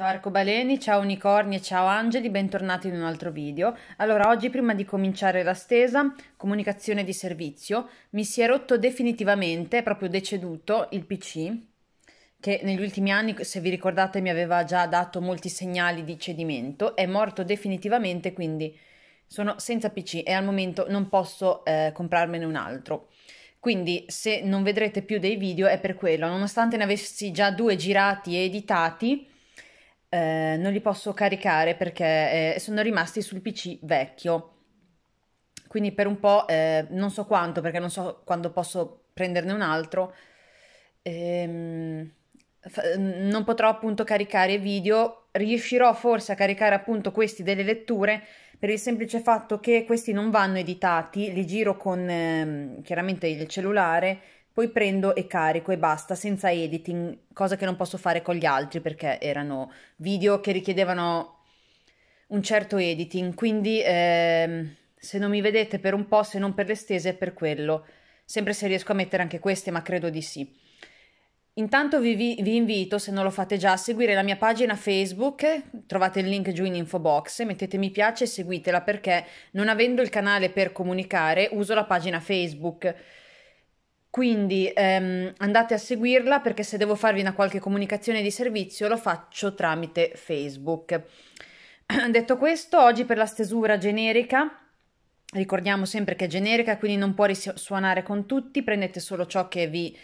Ciao arcobaleni, ciao unicorni e ciao angeli, bentornati in un altro video. Allora, oggi prima di cominciare la stesa, comunicazione di servizio, mi si è rotto definitivamente, proprio deceduto, il PC, che negli ultimi anni, se vi ricordate, mi aveva già dato molti segnali di cedimento, è morto definitivamente, quindi sono senza PC e al momento non posso eh, comprarmene un altro. Quindi se non vedrete più dei video è per quello, nonostante ne avessi già due girati e editati, eh, non li posso caricare perché eh, sono rimasti sul PC vecchio. Quindi per un po' eh, non so quanto, perché non so quando posso prenderne un altro. Ehm, fa- non potrò appunto caricare video. Riuscirò forse a caricare appunto questi delle letture per il semplice fatto che questi non vanno editati, li giro con ehm, chiaramente il cellulare poi prendo e carico e basta, senza editing, cosa che non posso fare con gli altri perché erano video che richiedevano un certo editing, quindi eh, se non mi vedete per un po', se non per le stese, è per quello. Sempre se riesco a mettere anche queste, ma credo di sì. Intanto vi, vi, vi, invito, se non lo fate già, a seguire la mia pagina Facebook, trovate il link giù in info box, mettete mi piace e seguitela perché non avendo il canale per comunicare uso la pagina Facebook quindi ehm, andate a seguirla perché se devo farvi una qualche comunicazione di servizio lo faccio tramite Facebook. Detto questo, oggi per la stesura generica, ricordiamo sempre che è generica, quindi non può risuonare con tutti, prendete solo ciò che vi,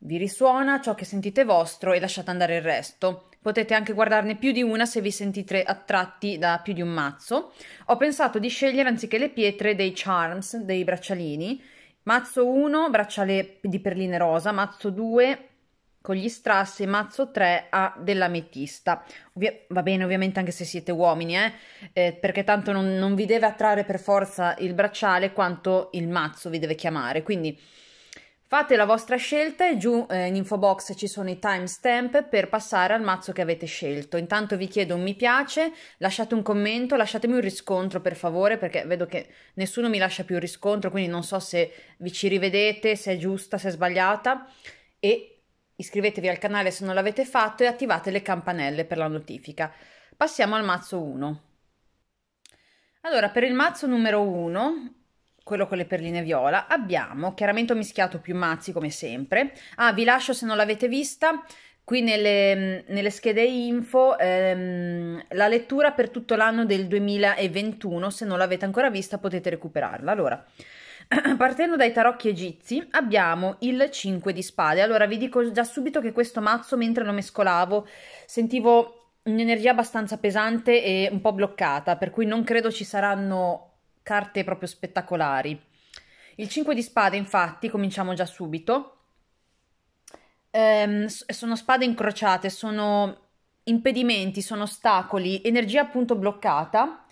vi risuona, ciò che sentite vostro e lasciate andare il resto. Potete anche guardarne più di una se vi sentite attratti da più di un mazzo. Ho pensato di scegliere anziché le pietre dei charms, dei braccialini, Mazzo 1, bracciale di perline rosa, mazzo 2 con gli strassi, mazzo 3 a dell'ametista. Ovvia- va bene ovviamente anche se siete uomini, eh? Eh, perché tanto non, non vi deve attrarre per forza il bracciale quanto il mazzo vi deve chiamare, quindi Fate la vostra scelta e giù eh, in info box ci sono i timestamp per passare al mazzo che avete scelto. Intanto vi chiedo un mi piace, lasciate un commento, lasciatemi un riscontro per favore perché vedo che nessuno mi lascia più riscontro, quindi non so se vi ci rivedete, se è giusta, se è sbagliata e iscrivetevi al canale se non l'avete fatto e attivate le campanelle per la notifica. Passiamo al mazzo 1. Allora, per il mazzo numero 1 quello con le perline viola, abbiamo chiaramente ho mischiato più mazzi come sempre. Ah, vi lascio se non l'avete vista, qui nelle, mm, nelle schede info ehm, la lettura per tutto l'anno del 2021, se non l'avete ancora vista potete recuperarla. Allora, partendo dai tarocchi egizi abbiamo il 5 di spade. Allora, vi dico già subito che questo mazzo mentre lo mescolavo sentivo un'energia abbastanza pesante e un po' bloccata, per cui non credo ci saranno carte proprio spettacolari. Il 5 di spade, infatti, cominciamo già subito. Ehm, sono spade incrociate, sono impedimenti, sono ostacoli, energia appunto bloccata,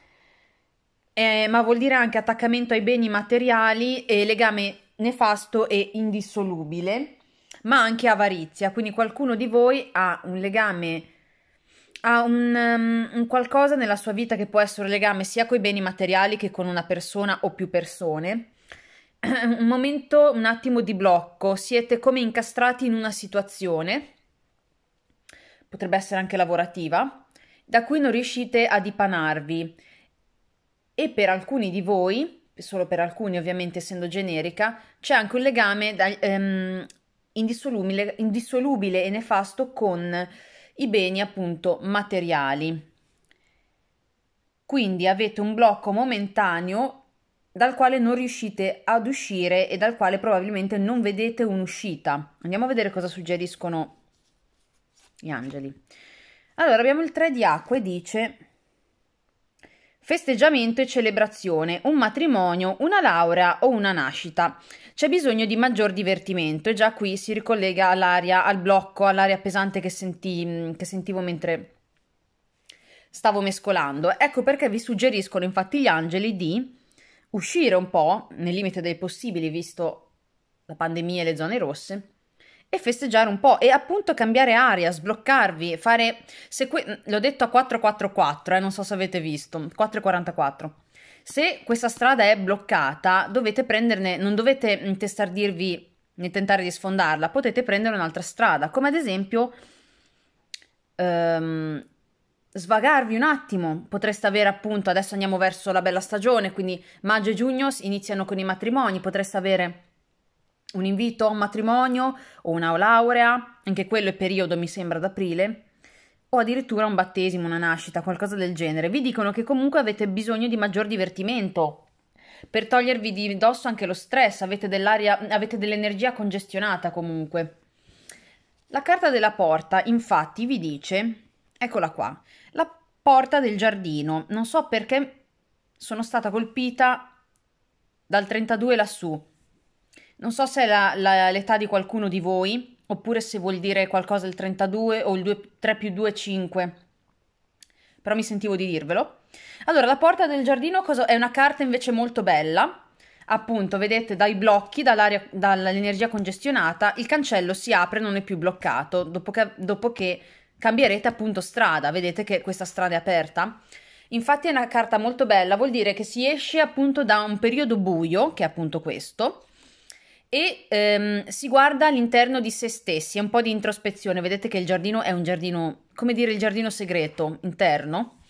eh, ma vuol dire anche attaccamento ai beni materiali e legame nefasto e indissolubile, ma anche avarizia. Quindi qualcuno di voi ha un legame ha un, um, un, qualcosa nella sua vita che può essere un legame sia con i beni materiali che con una persona o più persone. un momento, un attimo di blocco, siete come incastrati in una situazione, potrebbe essere anche lavorativa, da cui non riuscite a dipanarvi. E per alcuni di voi, solo per alcuni ovviamente essendo generica, c'è anche un legame da, um, ehm, indissolubile, indissolubile e nefasto con i beni appunto materiali. Quindi avete un blocco momentaneo dal quale non riuscite ad uscire e dal quale probabilmente non vedete un'uscita. Andiamo a vedere cosa suggeriscono gli angeli. Allora abbiamo il 3 di acqua e dice festeggiamento e celebrazione, un matrimonio, una laurea o una nascita. C'è bisogno di maggior divertimento e già qui si ricollega all'aria, al blocco, all'aria pesante che, senti, che sentivo mentre stavo mescolando. Ecco perché vi suggeriscono infatti gli angeli di uscire un po', nel limite dei possibili, visto la pandemia e le zone rosse, e festeggiare un po' e appunto cambiare aria, sbloccarvi, fare sequ- l'ho detto a 444, eh, non so se avete visto, 444. Se questa strada è bloccata, dovete prenderne, non dovete mm, testardirvi né tentare di sfondarla, potete prendere un'altra strada, come ad esempio ehm, svagarvi un attimo, potreste avere appunto, adesso andiamo verso la bella stagione, quindi maggio e giugno iniziano con i matrimoni, potreste avere un invito a un matrimonio o una laurea, anche quello è periodo mi sembra ad aprile, o addirittura un battesimo, una nascita, qualcosa del genere. Vi dicono che comunque avete bisogno di maggior divertimento per togliervi di dosso anche lo stress, avete, dell'aria, avete dell'energia congestionata comunque. La carta della porta infatti vi dice, eccola qua, la porta del giardino, non so perché sono stata colpita dal 32 lassù, non so se è la, la, l'età di qualcuno di voi, oppure se vuol dire qualcosa il 32 o il 2, 3 più 2, 5. Però mi sentivo di dirvelo. Allora, la porta del giardino è una carta invece molto bella. Appunto, vedete, dai blocchi, dall'energia congestionata, il cancello si apre e non è più bloccato, dopo che, dopo che cambierete appunto strada. Vedete che questa strada è aperta? Infatti è una carta molto bella, vuol dire che si esce appunto da un periodo buio, che è appunto questo, e ehm, si guarda all'interno di se stessi, è un po' di introspezione, vedete che il giardino è un giardino, come dire, il giardino segreto interno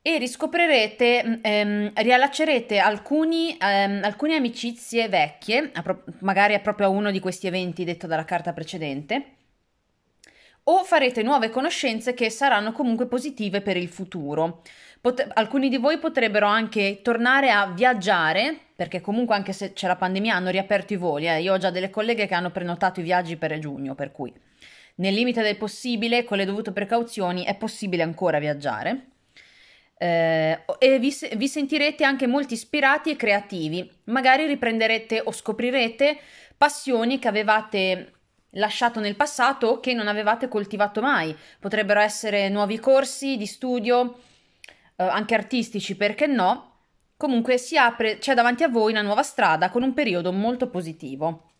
e riscoprirete, mm, ehm, riallaccerete alcuni, ehm, alcune amicizie vecchie, a pro- magari a proprio a uno di questi eventi detto dalla carta precedente, o farete nuove conoscenze che saranno comunque positive per il futuro. Pot- alcuni di voi potrebbero anche tornare a viaggiare, perché comunque anche se c'è la pandemia hanno riaperto i voli, eh. io ho già delle colleghe che hanno prenotato i viaggi per giugno, per cui nel limite del possibile, con le dovute precauzioni, è possibile ancora viaggiare. Eh, e vi, vi sentirete anche molto ispirati e creativi, magari riprenderete o scoprirete passioni che avevate lasciato nel passato o che non avevate coltivato mai. Potrebbero essere nuovi corsi di studio, eh, anche artistici, perché no? Comunque si apre, c'è davanti a voi una nuova strada con un periodo molto positivo.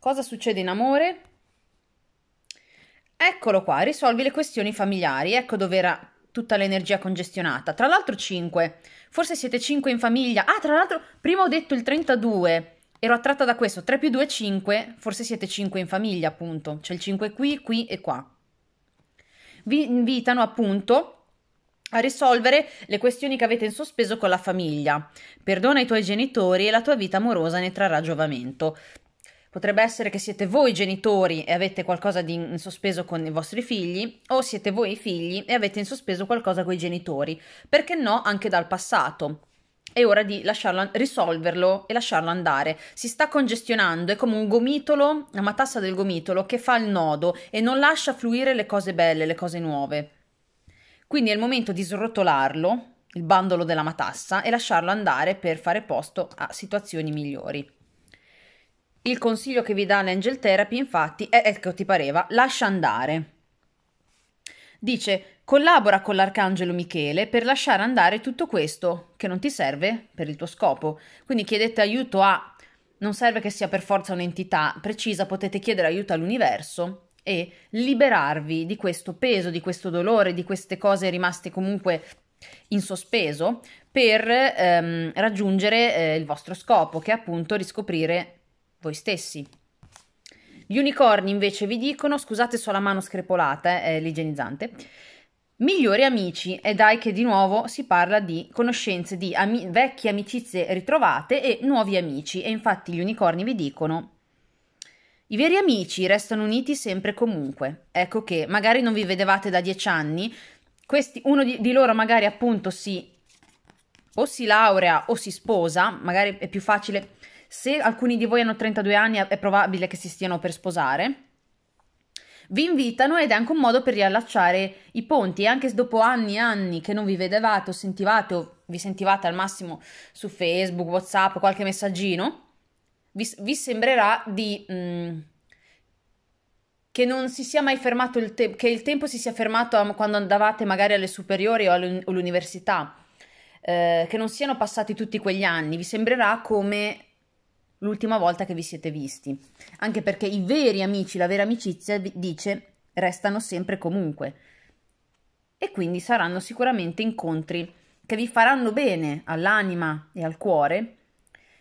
Cosa succede in amore? Eccolo qua, risolvi le questioni familiari, ecco dove era tutta l'energia congestionata. Tra l'altro 5, forse siete 5 in famiglia. Ah, tra l'altro prima ho detto il 32, Ero attratta da questo, 3 più 2 5, forse siete 5 in famiglia appunto, c'è il 5 qui, qui e qua. Vi invitano appunto a risolvere le questioni che avete in sospeso con la famiglia. Perdona i tuoi genitori e la tua vita amorosa ne trarrà giovamento. Potrebbe essere che siete voi genitori e avete qualcosa di in sospeso con i vostri figli, o siete voi i figli e avete in sospeso qualcosa con i genitori. Perché no, anche dal passato è ora di lasciarlo, risolverlo e lasciarlo andare. Si sta congestionando, è come un gomitolo, una matassa del gomitolo che fa il nodo e non lascia fluire le cose belle, le cose nuove. Quindi è il momento di srotolarlo, il bandolo della matassa, e lasciarlo andare per fare posto a situazioni migliori. Il consiglio che vi dà l'Angel Therapy, infatti, è ecco, ti pareva, lascia andare. Dice, collabora con l'arcangelo Michele per lasciare andare tutto questo che non ti serve per il tuo scopo. Quindi chiedete aiuto a... non serve che sia per forza un'entità precisa, potete chiedere aiuto all'universo e liberarvi di questo peso, di questo dolore, di queste cose rimaste comunque in sospeso per ehm, raggiungere eh, il vostro scopo, che è appunto riscoprire voi stessi. Gli unicorni invece vi dicono, scusate se ho la mano screpolata, eh, è l'igienizzante, Migliori amici, e dai che di nuovo si parla di conoscenze di ami- vecchie amicizie ritrovate e nuovi amici, e infatti gli unicorni vi dicono i veri amici restano uniti sempre e comunque. Ecco che magari non vi vedevate da dieci anni, questi, uno di, di, loro magari appunto si o si laurea o si sposa, magari è più facile se alcuni di voi hanno 32 anni è probabile che si stiano per sposare vi invitano ed è anche un modo per riallacciare i ponti e anche dopo anni e anni che non vi vedevate o sentivate o vi sentivate al massimo su Facebook, Whatsapp, qualche messaggino, vi, vi sembrerà di... Mh, mm, che non si sia mai fermato il tempo, che il tempo si sia fermato quando andavate magari alle superiori o all'università, eh, che non siano passati tutti quegli anni, vi sembrerà come l'ultima volta che vi siete visti, anche perché i veri amici, la vera amicizia, dice, restano sempre comunque. E quindi saranno sicuramente incontri che vi faranno bene all'anima e al cuore,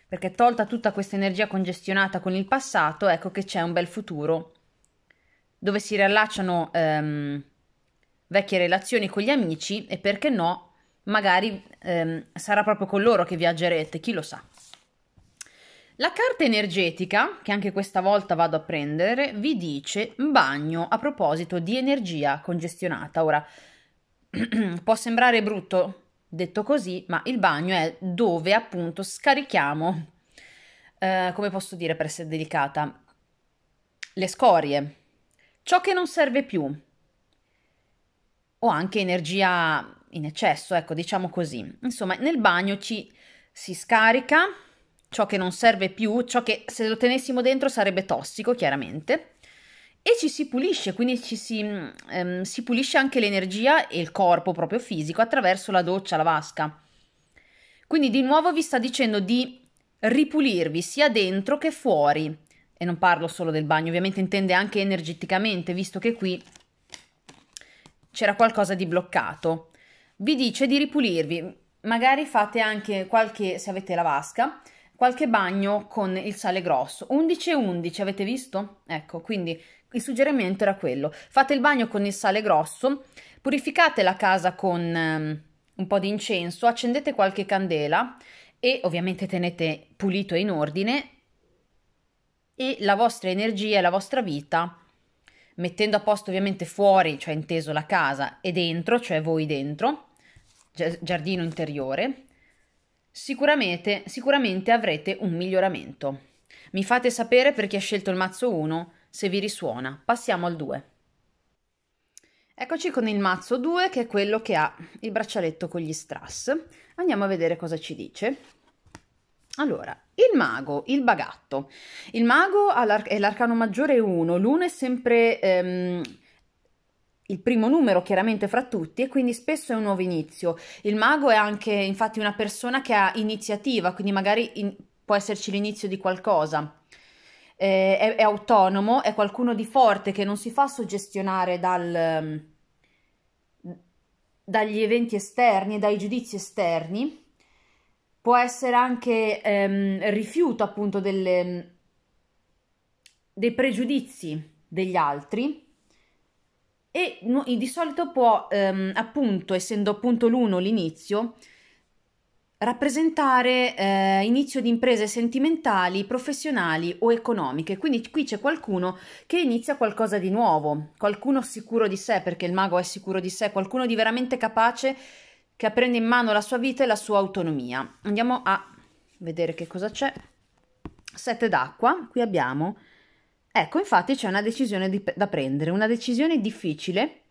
perché tolta tutta questa energia congestionata con il passato, ecco che c'è un bel futuro dove si riallacciano ehm, vecchie relazioni con gli amici e perché no, magari ehm, sarà proprio con loro che viaggerete, chi lo sa. La carta energetica, che anche questa volta vado a prendere, vi dice bagno a proposito di energia congestionata. Ora, può sembrare brutto detto così, ma il bagno è dove appunto scarichiamo, eh, come posso dire per essere delicata, le scorie, ciò che non serve più, o anche energia in eccesso, ecco, diciamo così. Insomma, nel bagno ci si scarica ciò che non serve più, ciò che se lo tenessimo dentro sarebbe tossico, chiaramente. E ci si pulisce, quindi ci si, mm, ehm, si pulisce anche l'energia e il corpo proprio fisico attraverso la doccia, la vasca. Quindi di nuovo vi sta dicendo di ripulirvi sia dentro che fuori. E non parlo solo del bagno, ovviamente intende anche energeticamente, visto che qui c'era qualcosa di bloccato. Vi dice di ripulirvi, magari fate anche qualche, se avete la vasca, qualche bagno con il sale grosso. 11 e 11, avete visto? Ecco, quindi il suggerimento era quello. Fate il bagno con il sale grosso, purificate la casa con um, un po' di incenso, accendete qualche candela e ovviamente tenete pulito e in ordine e la vostra energia e la vostra vita mettendo a posto ovviamente fuori, cioè inteso la casa, e dentro, cioè voi dentro, giardino interiore, Sicuramente, sicuramente avrete un miglioramento. Mi fate sapere per chi ha scelto il mazzo 1 se vi risuona. Passiamo al 2. Eccoci con il mazzo 2 che è quello che ha il braccialetto con gli strass. Andiamo a vedere cosa ci dice. Allora, il mago, il bagatto. Il mago è l'arcano maggiore 1, l'uno è sempre ehm, il primo numero chiaramente fra tutti e quindi spesso è un nuovo inizio. Il mago è anche infatti una persona che ha iniziativa, quindi magari in, può esserci l'inizio di qualcosa. Eh, è, è, autonomo, è qualcuno di forte che non si fa suggestionare dal, mm, dagli eventi esterni, dai giudizi esterni. Può essere anche ehm, rifiuto appunto delle, mm, dei pregiudizi degli altri e di solito può, ehm, appunto, essendo appunto l'uno l'inizio, rappresentare eh, inizio di imprese sentimentali, professionali o economiche. Quindi qui c'è qualcuno che inizia qualcosa di nuovo, qualcuno sicuro di sé, perché il mago è sicuro di sé, qualcuno di veramente capace che prende in mano la sua vita e la sua autonomia. Andiamo a vedere che cosa c'è. Sette d'acqua, qui abbiamo Ecco, infatti c'è una decisione di, da prendere, una decisione difficile.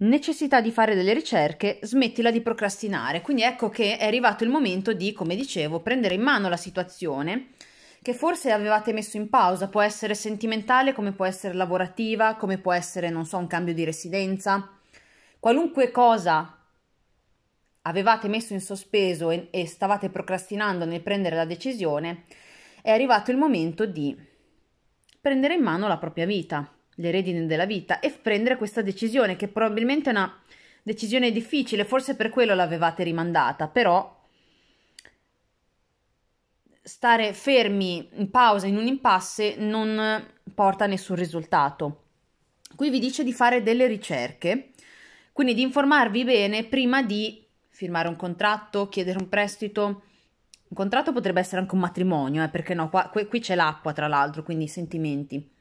Necessità di fare delle ricerche, smettila di procrastinare. Quindi ecco che è arrivato il momento di, come dicevo, prendere in mano la situazione che forse avevate messo in pausa, può essere sentimentale, come può essere lavorativa, come può essere, non so, un cambio di residenza, qualunque cosa avevate messo in sospeso e, e stavate procrastinando nel prendere la decisione, è arrivato il momento di prendere in mano la propria vita, le redini della vita e prendere questa decisione che probabilmente è una decisione difficile, forse per quello l'avevate rimandata, però stare fermi in pausa in un impasse non porta a nessun risultato. Qui vi dice di fare delle ricerche, quindi di informarvi bene prima di firmare un contratto, chiedere un prestito, un contratto potrebbe essere anche un matrimonio, eh, perché no, qua, qui, qui c'è l'acqua tra l'altro, quindi i sentimenti.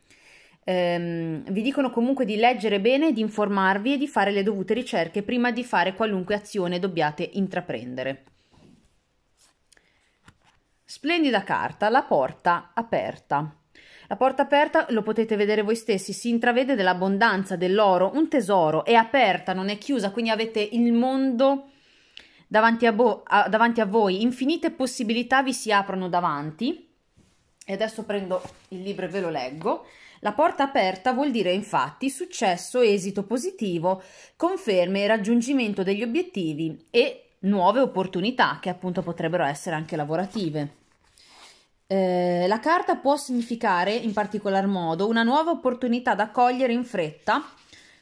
Ehm, vi dicono comunque di leggere bene, di informarvi e di fare le dovute ricerche prima di fare qualunque azione dobbiate intraprendere. Splendida carta, la porta aperta. La porta aperta, lo potete vedere voi stessi, si intravede dell'abbondanza dell'oro, un tesoro, è aperta, non è chiusa, quindi avete il mondo davanti a, bo- a, davanti a voi, infinite possibilità vi si aprono davanti. E adesso prendo il libro e ve lo leggo. La porta aperta vuol dire infatti successo, esito positivo, conferme e raggiungimento degli obiettivi e nuove opportunità che appunto potrebbero essere anche lavorative. Eh, la carta può significare in particolar modo una nuova opportunità da cogliere in fretta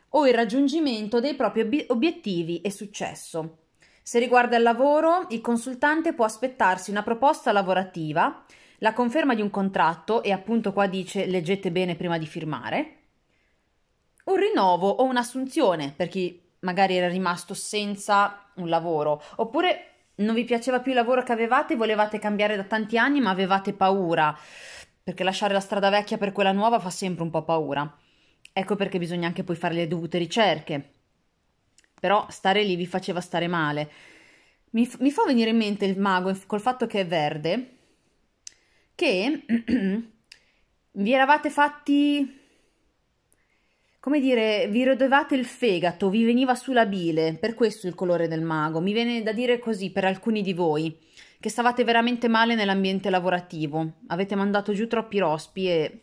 o il raggiungimento dei propri obiettivi e successo. Se riguarda il lavoro, il consultante può aspettarsi una proposta lavorativa, la conferma di un contratto e appunto qua dice leggete bene prima di firmare, un rinnovo o un'assunzione per chi magari era rimasto senza un lavoro, oppure non vi piaceva più il lavoro che avevate, volevate cambiare da tanti anni ma avevate paura, perché lasciare la strada vecchia per quella nuova fa sempre un po' paura. Ecco perché bisogna anche poi fare le dovute ricerche però stare lì vi faceva stare male. Mi, mi fa venire in mente il mago col fatto che è verde, che vi eravate fatti come dire, vi rodevate il fegato, vi veniva sulla bile, per questo il colore del mago. Mi viene da dire così per alcuni di voi, che stavate veramente male nell'ambiente lavorativo, avete mandato giù troppi rospi e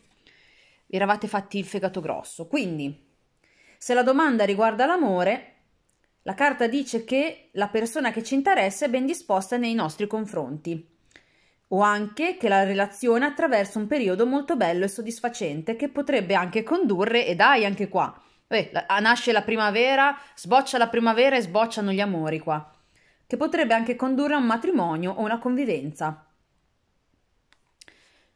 vi eravate fatti il fegato grosso. Quindi, se la domanda riguarda l'amore, la carta dice che la persona che ci interessa è ben disposta nei nostri confronti o anche che la relazione attraversa un periodo molto bello e soddisfacente che potrebbe anche condurre, e dai anche qua, Beh, nasce la primavera, sboccia la primavera e sbocciano gli amori qua, che potrebbe anche condurre a un matrimonio o una convivenza.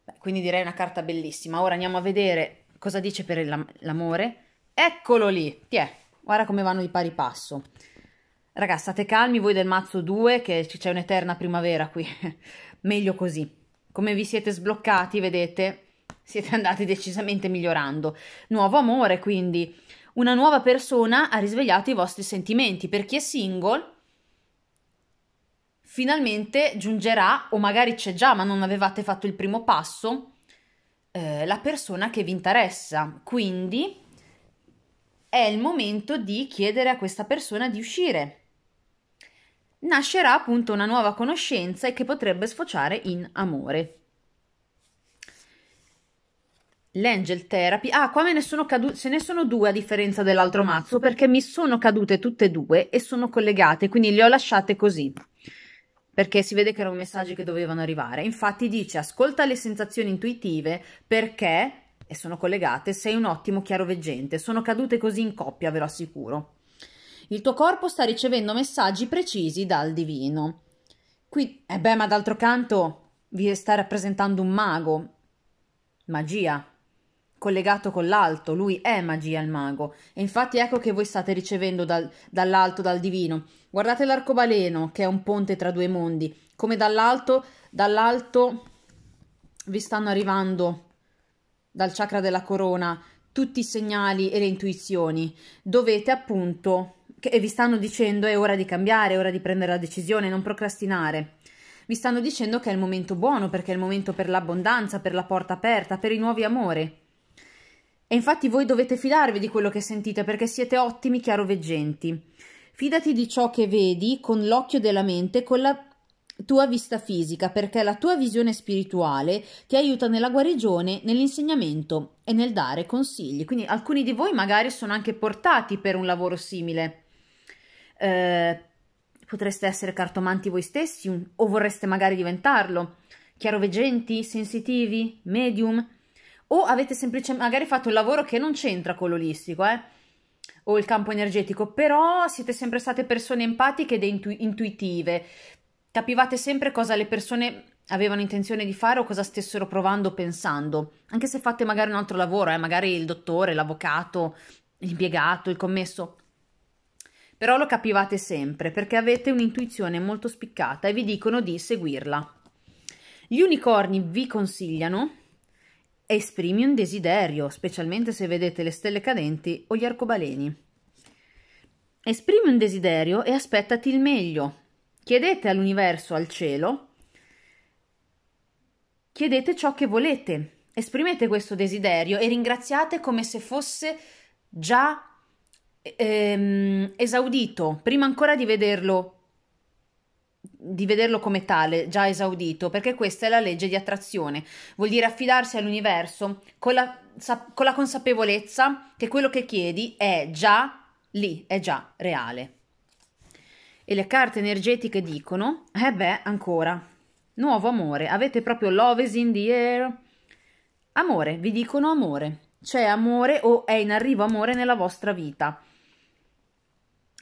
Beh, quindi direi una carta bellissima. Ora andiamo a vedere cosa dice per l'amore. Eccolo lì, ti è. Guarda come vanno di pari passo. Ragazzi, state calmi voi del mazzo 2 che c'è un'eterna primavera qui. Meglio così. Come vi siete sbloccati, vedete, siete andati decisamente migliorando. Nuovo amore, quindi una nuova persona ha risvegliato i vostri sentimenti. Per chi è single, finalmente giungerà, o magari c'è già, ma non avevate fatto il primo passo, eh, la persona che vi interessa. Quindi è il momento di chiedere a questa persona di uscire. Nascerà appunto una nuova conoscenza e che potrebbe sfociare in amore. L'angel therapy. Ah, qua me ne sono cadute. Ce ne sono due a differenza dell'altro mazzo perché mi sono cadute tutte e due e sono collegate, quindi le ho lasciate così. Perché si vede che erano messaggi che dovevano arrivare. Infatti dice: ascolta le sensazioni intuitive perché e sono collegate, sei un ottimo chiaroveggente. Sono cadute così in coppia, ve lo assicuro. Il tuo corpo sta ricevendo messaggi precisi dal divino. Qui, e eh beh, ma d'altro canto vi sta rappresentando un mago. Magia. Collegato con l'alto, lui è magia il mago. E infatti ecco che voi state ricevendo dal, dall'alto, dal divino. Guardate l'arcobaleno, che è un ponte tra due mondi. Come dall'alto, dall'alto vi stanno arrivando dal chakra della corona tutti i segnali e le intuizioni, dovete appunto, e vi stanno dicendo è ora di cambiare, è ora di prendere la decisione, non procrastinare. Vi stanno dicendo che è il momento buono, perché è il momento per l'abbondanza, per la porta aperta, per i nuovi amori. E infatti voi dovete fidarvi di quello che sentite, perché siete ottimi chiaroveggenti. Fidati di ciò che vedi con l'occhio della mente, con la tua vista fisica, perché la tua visione spirituale ti aiuta nella guarigione, nell'insegnamento e nel dare consigli. Quindi alcuni di voi magari sono anche portati per un lavoro simile. Eh, potreste essere cartomanti voi stessi o vorreste magari diventarlo, chiaroveggenti, sensitivi, medium o avete semplicemente magari fatto un lavoro che non c'entra con l'olistico, eh? o il campo energetico, però siete sempre state persone empatiche ed intu- intuitive, Capivate sempre cosa le persone avevano intenzione di fare o cosa stessero provando o pensando, anche se fate magari un altro lavoro, eh, magari il dottore, l'avvocato, l'impiegato, il commesso, però lo capivate sempre perché avete un'intuizione molto spiccata e vi dicono di seguirla. Gli unicorni vi consigliano esprimi un desiderio, specialmente se vedete le stelle cadenti o gli arcobaleni. Esprimi un desiderio e aspettati il meglio, Chiedete all'universo, al cielo, chiedete ciò che volete, esprimete questo desiderio e ringraziate come se fosse già ehm, esaudito, prima ancora di vederlo, di vederlo come tale, già esaudito, perché questa è la legge di attrazione. Vuol dire affidarsi all'universo con la, con la consapevolezza che quello che chiedi è già lì, è già reale. E le carte energetiche dicono, eh beh, ancora, nuovo amore, avete proprio love is in the air. Amore, vi dicono amore, c'è amore o è in arrivo amore nella vostra vita.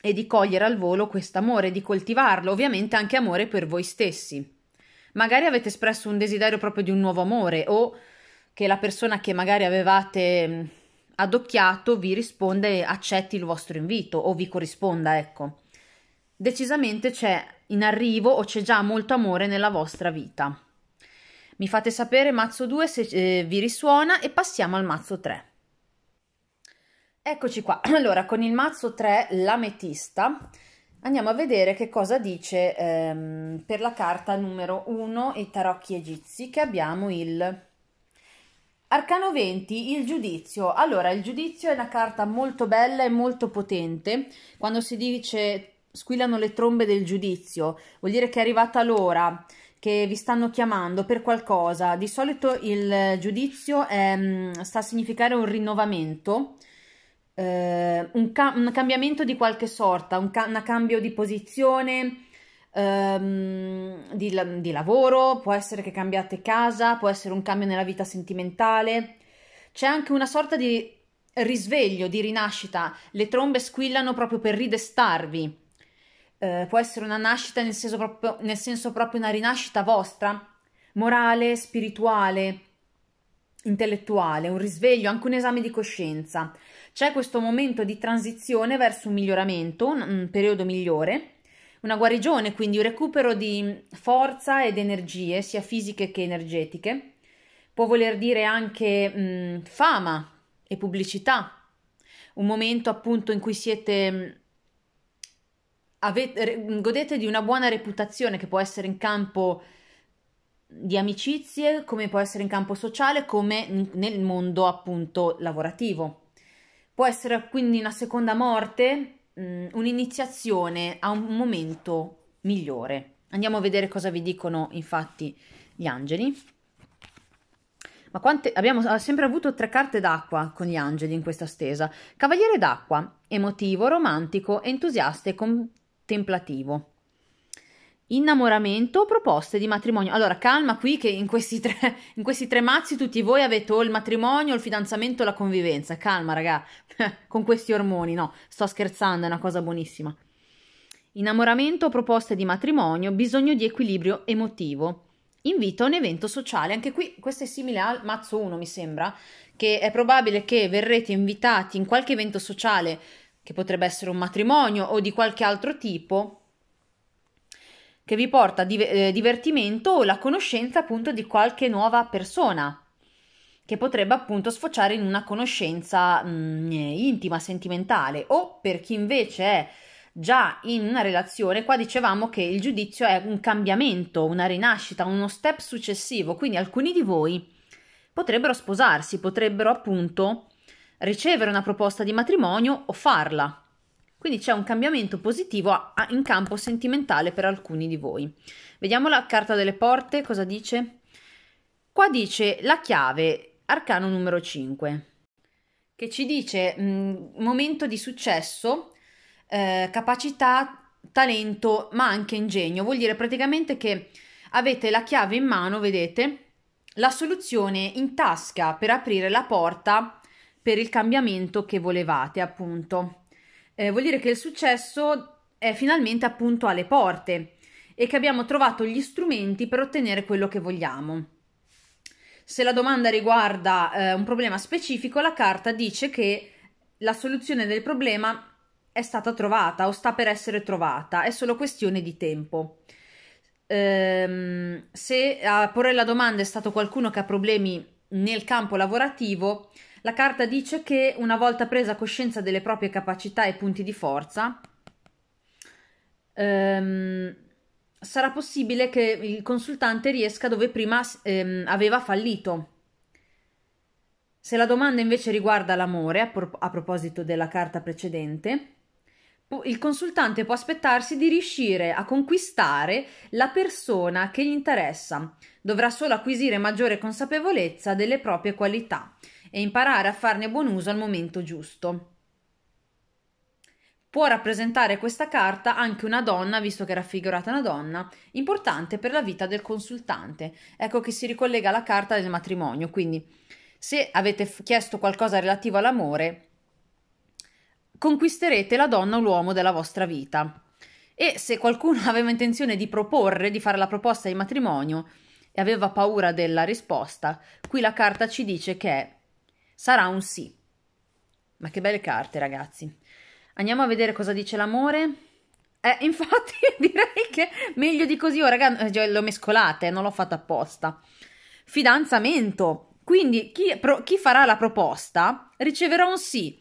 E di cogliere al volo quest'amore, di coltivarlo, ovviamente anche amore per voi stessi. Magari avete espresso un desiderio proprio di un nuovo amore o che la persona che magari avevate adocchiato vi risponde accetti il vostro invito o vi corrisponda, ecco. Decisamente c'è in arrivo o c'è già molto amore nella vostra vita. Mi fate sapere mazzo 2 se eh, vi risuona e passiamo al mazzo 3. Eccoci qua, allora con il mazzo 3 l'ametista andiamo a vedere che cosa dice ehm, per la carta numero 1 i tarocchi egizi che abbiamo il Arcano 20, il giudizio. Allora, il giudizio è una carta molto bella e molto potente. Quando si dice squillano le trombe del giudizio, vuol dire che è arrivata l'ora, che vi stanno chiamando per qualcosa. Di solito il giudizio è, ehm, sta a significare un rinnovamento, eh, un, ca- un, cambiamento di qualche sorta, un, ca- un cambio di posizione. Ehm, di, di lavoro, può essere che cambiate casa, può essere un cambio nella vita sentimentale, c'è anche una sorta di risveglio, di rinascita. Le trombe squillano proprio per ridestarvi eh, può essere una nascita nel senso, proprio, nel senso proprio una rinascita vostra, morale, spirituale, intellettuale, un risveglio, anche un esame di coscienza. C'è questo momento di transizione verso un miglioramento, un, un periodo migliore, una guarigione, quindi un recupero di forza ed energie, sia fisiche che energetiche. Può voler dire anche mh, mm, fama e pubblicità, un momento appunto in cui siete mm, avete, mm, godete di una buona reputazione che può essere in campo di amicizie, come può essere in campo sociale, come nel mondo appunto lavorativo. Può essere quindi una seconda morte, mh, mm, un'iniziazione a un momento migliore. Andiamo a vedere cosa vi dicono infatti gli angeli. Ma quante abbiamo sempre avuto tre carte d'acqua con gli angeli in questa stesa. Cavaliere d'acqua, emotivo, romantico, entusiasta e, com- templativo. Innamoramento, proposte di matrimonio. Allora, calma qui che in questi, tre, in questi tre mazzi tutti voi avete o il matrimonio, il fidanzamento, la convivenza. Calma, raga, con questi ormoni, no, sto scherzando, è una cosa buonissima. Innamoramento, proposte di matrimonio, bisogno di equilibrio emotivo. Invito a un evento sociale, anche qui questo è simile al mazzo 1 mi sembra, che è probabile che verrete invitati in qualche evento sociale che potrebbe essere un matrimonio o di qualche altro tipo che vi porta div- eh, divertimento o la conoscenza appunto di qualche nuova persona che potrebbe appunto sfociare in una conoscenza mh, mm, intima, sentimentale o per chi invece è già in una relazione, qua dicevamo che il giudizio è un cambiamento, una rinascita, uno step successivo, quindi alcuni di voi potrebbero sposarsi, potrebbero appunto ricevere una proposta di matrimonio o farla. Quindi c'è un cambiamento positivo in campo sentimentale per alcuni di voi. Vediamo la carta delle porte, cosa dice? Qua dice la chiave, arcano numero 5, che ci dice mh, mm, momento di successo, eh, capacità, talento, ma anche ingegno. Vuol dire praticamente che avete la chiave in mano, vedete, la soluzione in tasca per aprire la porta per il cambiamento che volevate, appunto. Eh, vuol dire che il successo è finalmente appunto alle porte e che abbiamo trovato gli strumenti per ottenere quello che vogliamo. Se la domanda riguarda eh, un problema specifico, la carta dice che la soluzione del problema è stata trovata o sta per essere trovata, è solo questione di tempo. Ehm, se a porre la domanda è stato qualcuno che ha problemi nel campo lavorativo, la carta dice che una volta presa coscienza delle proprie capacità e punti di forza, ehm, sarà possibile che il consultante riesca dove prima ehm, aveva fallito. Se la domanda invece riguarda l'amore, a, pro- a proposito della carta precedente, il consultante può aspettarsi di riuscire a conquistare la persona che gli interessa. Dovrà solo acquisire maggiore consapevolezza delle proprie qualità e imparare a farne buon uso al momento giusto. Può rappresentare questa carta anche una donna, visto che è raffigurata una donna, importante per la vita del consultante. Ecco che si ricollega alla carta del matrimonio, quindi se avete f- chiesto qualcosa relativo all'amore, conquisterete la donna o l'uomo della vostra vita. E se qualcuno aveva intenzione di proporre, di fare la proposta di matrimonio e aveva paura della risposta, qui la carta ci dice che è Sarà un sì. Ma che belle carte, ragazzi. Andiamo a vedere cosa dice l'amore. Eh, infatti direi che meglio di così, oh, raga, eh, l'ho mescolate, non l'ho fatto apposta. Fidanzamento. Quindi chi, pro, chi farà la proposta riceverà un sì.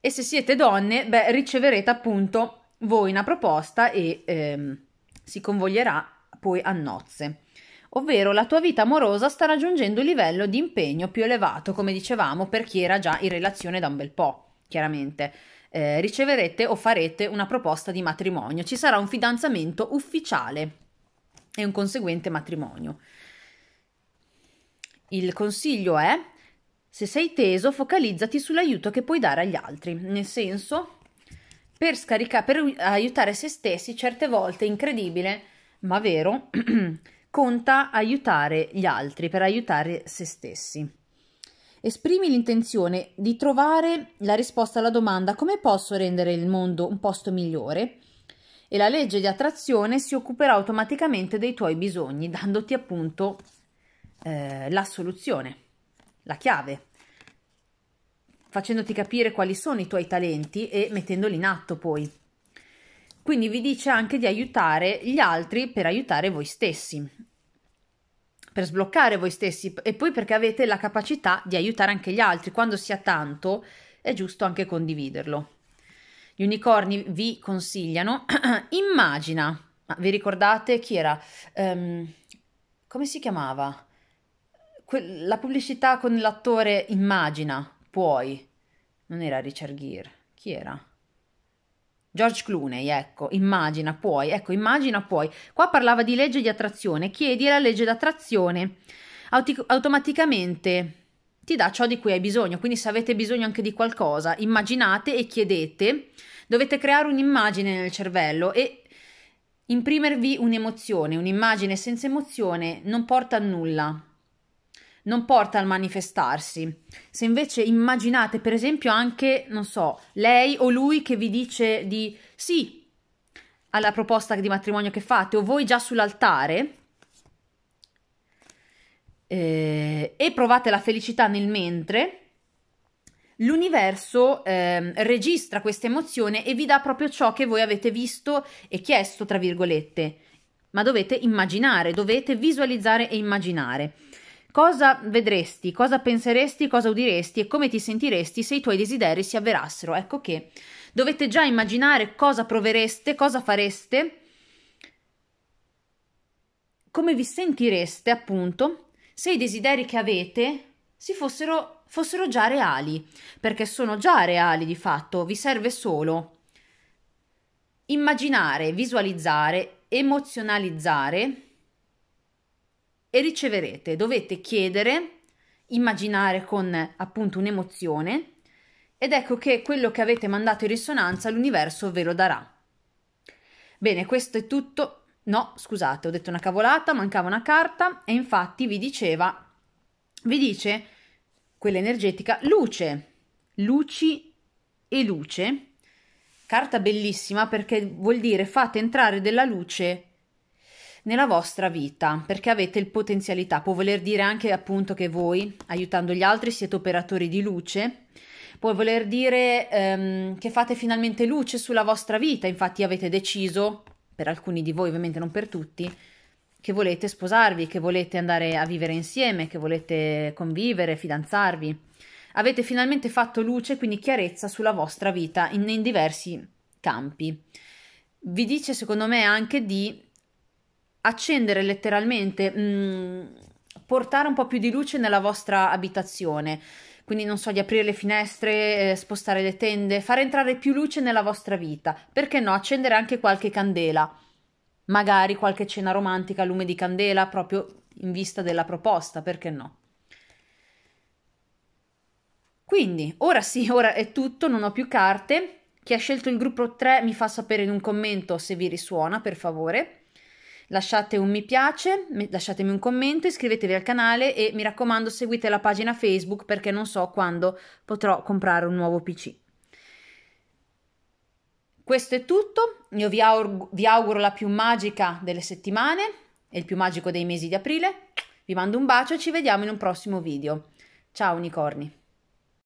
E se siete donne, beh, riceverete appunto voi una proposta e ehm, si convoglierà poi a nozze ovvero la tua vita amorosa sta raggiungendo un livello di impegno più elevato, come dicevamo, per chi era già in relazione da un bel po', chiaramente. Eh, riceverete o farete una proposta di matrimonio, ci sarà un fidanzamento ufficiale e un conseguente matrimonio. Il consiglio è, se sei teso, focalizzati sull'aiuto che puoi dare agli altri, nel senso, per, scarica- per aiutare se stessi, certe volte, incredibile, ma vero, conta aiutare gli altri per aiutare se stessi. Esprimi l'intenzione di trovare la risposta alla domanda come posso rendere il mondo un posto migliore e la legge di attrazione si occuperà automaticamente dei tuoi bisogni dandoti appunto eh, la soluzione, la chiave, facendoti capire quali sono i tuoi talenti e mettendoli in atto poi. Quindi vi dice anche di aiutare gli altri per aiutare voi stessi, per sbloccare voi stessi e poi perché avete la capacità di aiutare anche gli altri. Quando si ha tanto è giusto anche condividerlo. Gli unicorni vi consigliano, immagina, ma vi ricordate chi era? Um, come si chiamava? Que- la pubblicità con l'attore Immagina, puoi. Non era Richard Gere, chi era? George Clooney, ecco, immagina, puoi, ecco, immagina, puoi. Qua parlava di legge di attrazione, chiedi la legge d'attrazione, Autic- automaticamente ti dà ciò di cui hai bisogno, quindi se avete bisogno anche di qualcosa, immaginate e chiedete, dovete creare un'immagine nel cervello e imprimervi un'emozione, un'immagine senza emozione non porta a nulla, non porta al manifestarsi. Se invece immaginate, per esempio, anche, non so, lei o lui che vi dice di sì alla proposta di matrimonio che fate, o voi già sull'altare, eh, e provate la felicità nel mentre, l'universo eh, registra questa emozione e vi dà proprio ciò che voi avete visto e chiesto, tra virgolette. Ma dovete immaginare, dovete visualizzare e immaginare cosa vedresti, cosa penseresti, cosa udiresti e come ti sentiresti se i tuoi desideri si avverassero. Ecco che dovete già immaginare cosa provereste, cosa fareste, come vi sentireste appunto se i desideri che avete si fossero, fossero già reali, perché sono già reali di fatto, vi serve solo immaginare, visualizzare, emozionalizzare e riceverete. Dovete chiedere, immaginare con appunto un'emozione ed ecco che quello che avete mandato in risonanza l'universo ve lo darà. Bene, questo è tutto. No, scusate, ho detto una cavolata, mancava una carta e infatti vi diceva, vi dice quella energetica luce, luci e luce. Carta bellissima perché vuol dire fate entrare della luce nella vostra vita, perché avete il potenzialità, può voler dire anche appunto che voi, aiutando gli altri, siete operatori di luce, può voler dire ehm, che fate finalmente luce sulla vostra vita, infatti avete deciso, per alcuni di voi ovviamente non per tutti, che volete sposarvi, che volete andare a vivere insieme, che volete convivere, fidanzarvi. Avete finalmente fatto luce, quindi chiarezza sulla vostra vita in, in diversi campi. Vi dice secondo me anche di accendere letteralmente, mh, mm, portare un po' più di luce nella vostra abitazione. Quindi non so, di aprire le finestre, eh, spostare le tende, far entrare più luce nella vostra vita. Perché no, accendere anche qualche candela. Magari qualche cena romantica a lume di candela, proprio in vista della proposta, perché no? Quindi, ora sì, ora è tutto, non ho più carte. Chi ha scelto il gruppo 3 mi fa sapere in un commento se vi risuona, per favore lasciate un mi piace, lasciatemi un commento, iscrivetevi al canale e mi raccomando seguite la pagina Facebook perché non so quando potrò comprare un nuovo PC. Questo è tutto, io vi auguro, vi auguro la più magica delle settimane e il più magico dei mesi di aprile. Vi mando un bacio e ci vediamo in un prossimo video. Ciao unicorni!